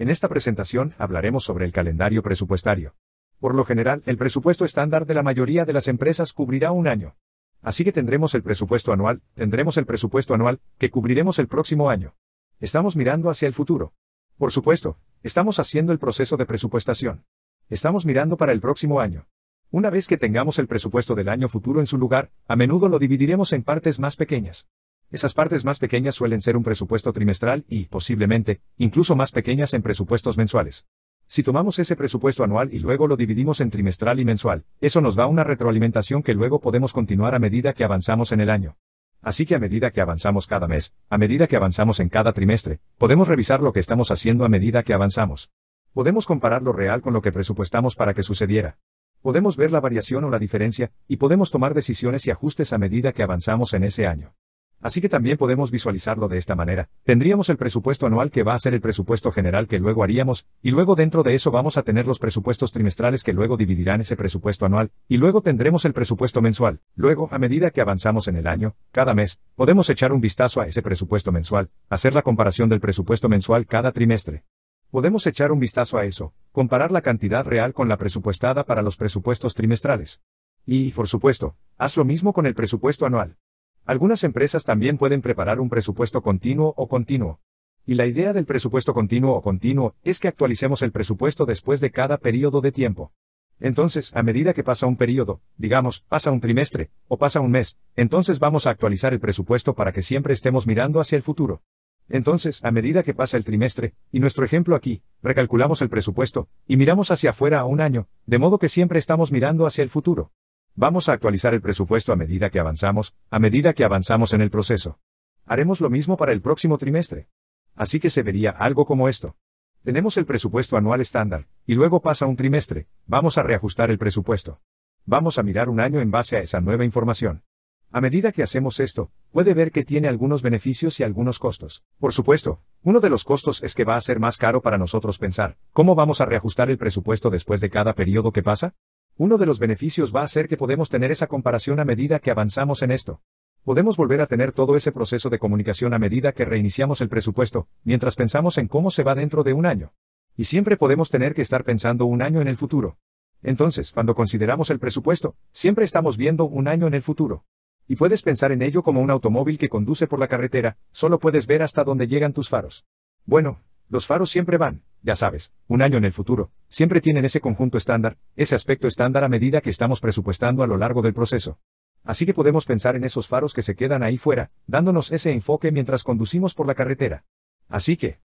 En esta presentación hablaremos sobre el calendario presupuestario. Por lo general, el presupuesto estándar de la mayoría de las empresas cubrirá un año. Así que tendremos el presupuesto anual, tendremos el presupuesto anual, que cubriremos el próximo año. Estamos mirando hacia el futuro. Por supuesto, estamos haciendo el proceso de presupuestación. Estamos mirando para el próximo año. Una vez que tengamos el presupuesto del año futuro en su lugar, a menudo lo dividiremos en partes más pequeñas. Esas partes más pequeñas suelen ser un presupuesto trimestral y, posiblemente, incluso más pequeñas en presupuestos mensuales. Si tomamos ese presupuesto anual y luego lo dividimos en trimestral y mensual, eso nos da una retroalimentación que luego podemos continuar a medida que avanzamos en el año. Así que a medida que avanzamos cada mes, a medida que avanzamos en cada trimestre, podemos revisar lo que estamos haciendo a medida que avanzamos. Podemos comparar lo real con lo que presupuestamos para que sucediera. Podemos ver la variación o la diferencia, y podemos tomar decisiones y ajustes a medida que avanzamos en ese año. Así que también podemos visualizarlo de esta manera. Tendríamos el presupuesto anual que va a ser el presupuesto general que luego haríamos, y luego dentro de eso vamos a tener los presupuestos trimestrales que luego dividirán ese presupuesto anual, y luego tendremos el presupuesto mensual. Luego, a medida que avanzamos en el año, cada mes, podemos echar un vistazo a ese presupuesto mensual, hacer la comparación del presupuesto mensual cada trimestre. Podemos echar un vistazo a eso, comparar la cantidad real con la presupuestada para los presupuestos trimestrales. Y, por supuesto, haz lo mismo con el presupuesto anual. Algunas empresas también pueden preparar un presupuesto continuo o continuo. Y la idea del presupuesto continuo o continuo es que actualicemos el presupuesto después de cada periodo de tiempo. Entonces, a medida que pasa un periodo, digamos, pasa un trimestre, o pasa un mes, entonces vamos a actualizar el presupuesto para que siempre estemos mirando hacia el futuro. Entonces, a medida que pasa el trimestre, y nuestro ejemplo aquí, recalculamos el presupuesto, y miramos hacia afuera a un año, de modo que siempre estamos mirando hacia el futuro. Vamos a actualizar el presupuesto a medida que avanzamos, a medida que avanzamos en el proceso. Haremos lo mismo para el próximo trimestre. Así que se vería algo como esto. Tenemos el presupuesto anual estándar, y luego pasa un trimestre, vamos a reajustar el presupuesto. Vamos a mirar un año en base a esa nueva información. A medida que hacemos esto, puede ver que tiene algunos beneficios y algunos costos. Por supuesto, uno de los costos es que va a ser más caro para nosotros pensar, ¿cómo vamos a reajustar el presupuesto después de cada periodo que pasa? Uno de los beneficios va a ser que podemos tener esa comparación a medida que avanzamos en esto. Podemos volver a tener todo ese proceso de comunicación a medida que reiniciamos el presupuesto, mientras pensamos en cómo se va dentro de un año. Y siempre podemos tener que estar pensando un año en el futuro. Entonces, cuando consideramos el presupuesto, siempre estamos viendo un año en el futuro. Y puedes pensar en ello como un automóvil que conduce por la carretera, solo puedes ver hasta dónde llegan tus faros. Bueno, los faros siempre van, ya sabes, un año en el futuro, siempre tienen ese conjunto estándar, ese aspecto estándar a medida que estamos presupuestando a lo largo del proceso. Así que podemos pensar en esos faros que se quedan ahí fuera, dándonos ese enfoque mientras conducimos por la carretera. Así que,